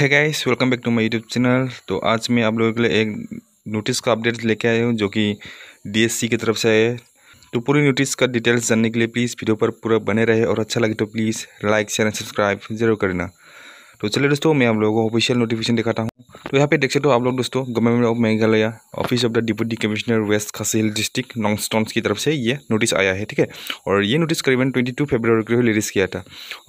है guys welcome back to my YouTube channel तो आज मैं आप लोगों के लिए एक नोटिस का अपडेट लेके आया हूँ जो कि डीएससी की तरफ से है तो पूरी नोटिस का डिटेल्स जानने के लिए प्लीज़ वीडियो पर पूरा बने रहे और अच्छा लगे तो please like share and subscribe जरूर करना तो चलिए दोस्तों मैं आप लोगों को ऑफिशियल नोटिफिकेशन दिखाता हूँ तो यहाँ पे देख सकते हो आप लोग दोस्तों government of Meghalaya office of the deputy commissioner west Khasi hill district नॉन्स्टॉन्स की तरफ से ये नोटिस आया है ठीक है और ये नोटिस करीबन ट्वेंटी टू फेब्रवरी को रिलीज किया था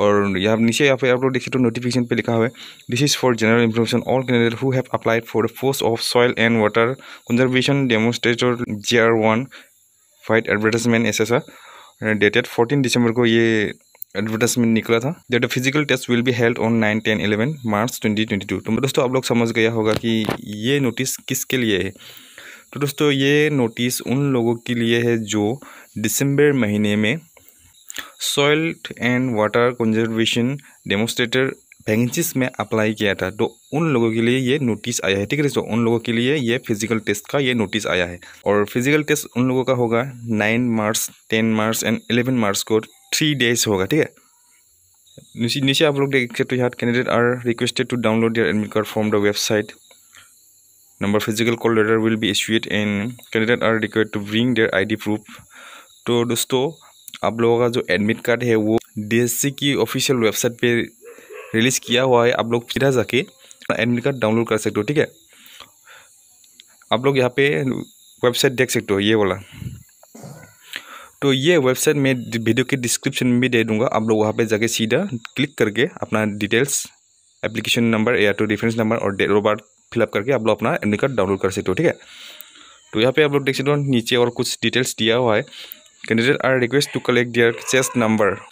और यहाँ नीचे यहाँ पे आप लोग देख सकते हो नोटिफिकेशन पे लिखा हुआ है this is for general information all candidate who have applied for the force of soil and water conservation demonstrator J R one five advertisement S dated fourteen December को ये एडवर्टाइजमेंट निकला था that physical test will be held on nine ten eleven March twenty twenty two तो दोस्तों आप लोग समझ गया होगा कि ये नोटिस किसके लिए है तो दोस्तों ये नोटिस उन लोगों के लिए है जो दिसंबर महीने में soil and water conservation demonstrator vacancies में अप्लाई किया था तो उन लोगों के लिए ये नोटिस आया है ठीक है दोस्तों उन लोगों के लिए ये फिजिकल टेस्ट का ये नोटिस आया है और फिजिकल टेस्ट उन लोगों का होगा nine March ten March and eleven March को थ्री डेज होगा ठीक है नीचे आप लोग देख सकते हो candidate are requested to download their admit card from the website number physical call letter will be issued and candidate are required to bring their ID proof तो दोस्तों आप लोगों का जो एडमिट कार्ड है वो डी की ऑफिशियल वेबसाइट पे रिलीज़ किया हुआ है आप लोग सीधा जाके एडमिट कार्ड डाउनलोड कर सकते हो ठीक है आप लोग यहाँ पे वेबसाइट देख सकते हो ये वाला तो ये वेबसाइट में वीडियो के डिस्क्रिप्शन में भी दे दूंगा आप लोग वहाँ पे जाके सीधा क्लिक करके अपना डिटेल्स एप्लीकेशन नंबर या तो रेफरेंस नंबर और डेट बार फिलअप करके आप लोग अपना एडमिट कार्ड डाउनलोड कर सकते हो ठीक है तो यहाँ पे आप लोग देख सकते हो नीचे और कुछ डिटेल्स दिया हुआ है candidate are request to collect their chest number तो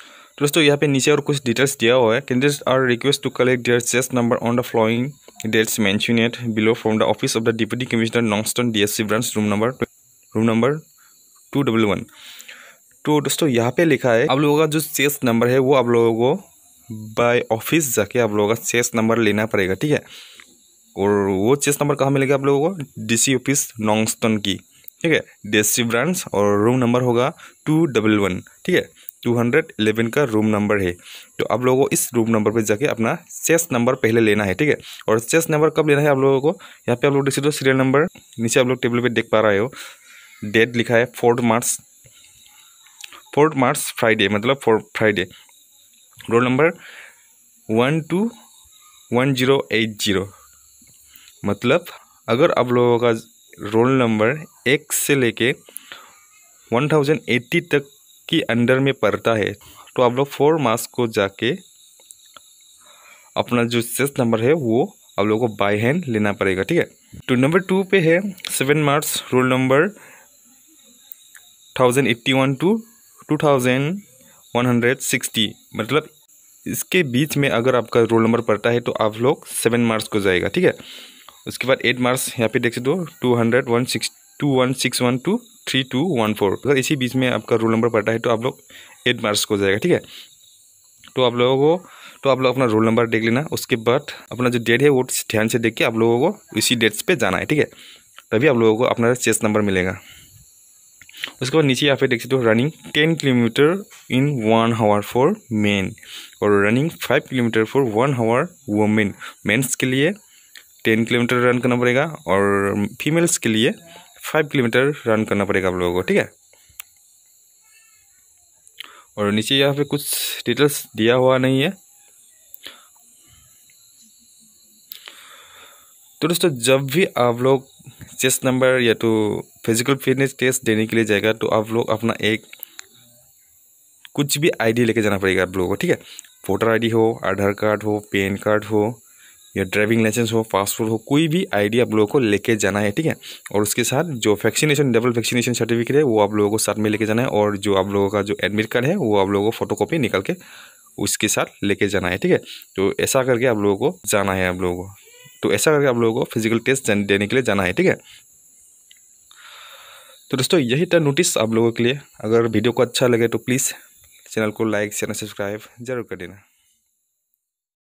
दोस्तों यहाँ पे नीचे और कुछ डिटेल्स दिया हुआ है candidate are request to collect their chest number on the following dates mention at below from the office of the deputy commissioner Nongstoin D S C branch room number room number two double one तो दोस्तों यहाँ पे लिखा है आप लोगों का जो सेस नंबर है वो आप लोगों को बाय ऑफिस जाके आप लोगों का सेस नंबर लेना पड़ेगा ठीक है और वो सेस नंबर कहाँ मिलेगा आप लोगों को डीसी ऑफिस नॉन्गस्टन की ठीक है डीसी ब्रांच और रूम नंबर होगा टू डबल वन ठीक है टू हंड्रेड एलेवन का रूम नंबर है तो आप लोगों को इस रूम नंबर पे जाके अपना सेस नंबर पहले लेना है ठीक है और सेस नंबर कब लेना है आप लोगों को यहाँ पे आप लोग देख सकते हो सीरियल नंबर नीचे आप लोग टेबल पे देख पा रहे हो डेट लिखा है fourth March fourth March Friday मतलब four Friday roll number one two one zero eight zero मतलब अगर आप लोगों का रोल नंबर एक से लेके वन थाउजेंड एट्टी तक की अंडर में पड़ता है तो आप लोग फोर मार्च को जाके अपना जो सेस नंबर है वो आप लोगों को बाय हैंड लेना पड़ेगा ठीक है तो नंबर टू पे है seven March roll number thousand eighty one two two thousand one hundred sixty मतलब इसके बीच में अगर आपका रोल नंबर पड़ता है तो आप लोग सेवन मार्क्स को जाएगा ठीक है उसके बाद एट मार्क्स यहाँ पे देख सकते हो two hundred one six two one six one two three two one four अगर इसी बीच में आपका रोल नंबर पड़ता है तो आप लोग एट मार्क्स को जाएगा ठीक है तो आप लोगों को तो आप लोग अपना रोल नंबर देख लेना उसके बाद अपना जो डेट है वो ध्यान से देख के आप लोगों को इसी डेट्स पे जाना है ठीक है तभी आप लोगों को अपना चेस्ट नंबर मिलेगा उसके बाद नीचे यहाँ पे देख सकते हो running ten kilometre in one hour for men और running five kilometre for one hour women men's के लिए टेन किलोमीटर रन करना पड़ेगा और फीमेल्स के लिए फाइव किलोमीटर रन करना पड़ेगा आप लोगों को ठीक है और नीचे यहाँ पे कुछ डिटेल्स दिया हुआ नहीं है तो दोस्तों जब भी आप लोग चेस्ट नंबर या तो फिजिकल फिटनेस टेस्ट देने के लिए जाएगा तो आप लोग अपना एक कुछ भी आईडी लेके जाना पड़ेगा आप लोगों को ठीक है वोटर आईडी हो आधार कार्ड हो पेन कार्ड हो या ड्राइविंग लाइसेंस हो पासपोर्ट हो कोई भी आईडी आप लोगों को लेके जाना है ठीक है और उसके साथ जो वैक्सीनेशन डबल वैक्सीनेशन सर्टिफिकेट है वो आप लोगों को साथ में लेके जाना है और जो आप लोगों का जो एडमिट कार्ड है वो आप लोगों को कॉपी निकाल के उसके साथ लेके जाना है ठीक है तो ऐसा करके आप लोगों को जाना है आप लोगों को तो ऐसा करके आप लोगों को फिजिकल टेस्ट देने के लिए जाना है ठीक है तो दोस्तों यही था नोटिस आप लोगों के लिए अगर वीडियो को अच्छा लगे तो प्लीज़ चैनल को लाइक चैनल सब्सक्राइब जरूर कर देना